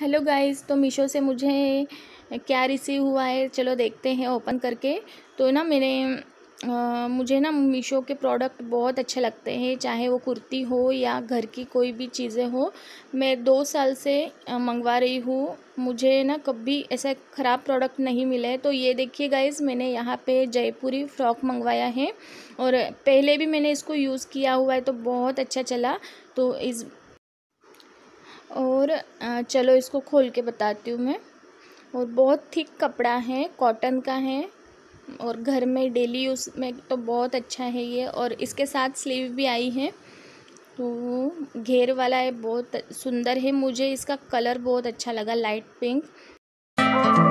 hello guys तो मीशो से मुझे क्या रिसीव हुआ है चलो देखते हैं ओपन करके तो ना मैंने आ, मुझे ना मीशो के प्रोडक्ट बहुत अच्छे लगते हैं चाहे वो कुर्ती हो या घर की कोई भी चीज़ें हो मैं दो साल से मंगवा रही हूँ मुझे ना कभी ऐसा ख़राब प्रोडक्ट नहीं मिला है तो ये देखिए गाइज मैंने यहाँ पे जयपुरी फ्रॉक मंगवाया है और पहले भी मैंने इसको यूज़ किया हुआ है तो बहुत अच्छा चला तो इस और चलो इसको खोल के बताती हूँ मैं और बहुत थिक कपड़ा है कॉटन का है और घर में डेली यूज़ में तो बहुत अच्छा है ये और इसके साथ स्लीव भी आई है तो घेर वाला है बहुत सुंदर है मुझे इसका कलर बहुत अच्छा लगा लाइट पिंक